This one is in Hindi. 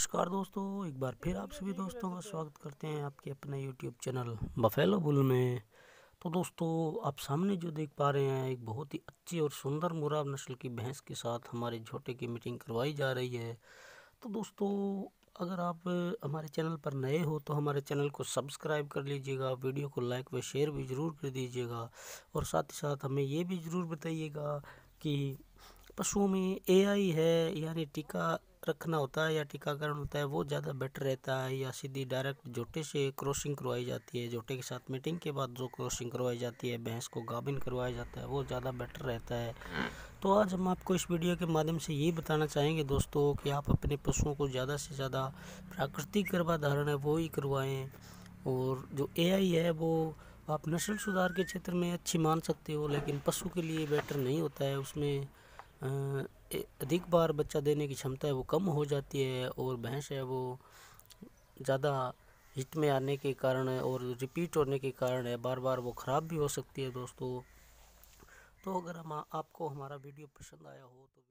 नमस्कार दोस्तों एक बार फिर आप सभी दोस्तों का स्वागत करते हैं आपके अपने यूट्यूब चैनल बफेलो बुल में तो दोस्तों आप सामने जो देख पा रहे हैं एक बहुत ही अच्छी और सुंदर मुराब नस्ल की भैंस के साथ हमारे झोटे की मीटिंग करवाई जा रही है तो दोस्तों अगर आप हमारे चैनल पर नए हो तो हमारे चैनल को सब्सक्राइब कर लीजिएगा वीडियो को लाइक व शेयर भी ज़रूर कर दीजिएगा और साथ ही साथ हमें ये भी ज़रूर बताइएगा कि पशुओं में एआई है यानी टीका रखना होता है या टीकाकरण होता है वो ज़्यादा बेटर रहता है या सीधी डायरेक्ट जोटे से क्रॉसिंग करवाई जाती है जोटे के साथ मीटिंग के बाद जो क्रॉसिंग करवाई जाती है भैंस को गाभिन करवाया जाता है वो ज़्यादा बेटर रहता है तो आज हम आपको इस वीडियो के माध्यम से ये बताना चाहेंगे दोस्तों कि आप अपने पशुओं को ज़्यादा से ज़्यादा प्राकृतिक गर्भाधारण है वो ही करवाएँ और जो ए है वो आप नस्ल सुधार के क्षेत्र में अच्छी मान सकते हो लेकिन पशु के लिए बेटर नहीं होता है उसमें आ, अधिक बार बच्चा देने की क्षमता है वो कम हो जाती है और भैंस है वो ज़्यादा हिट में आने के कारण है और रिपीट होने के कारण है बार बार वो ख़राब भी हो सकती है दोस्तों तो अगर हम आपको हमारा वीडियो पसंद आया हो तो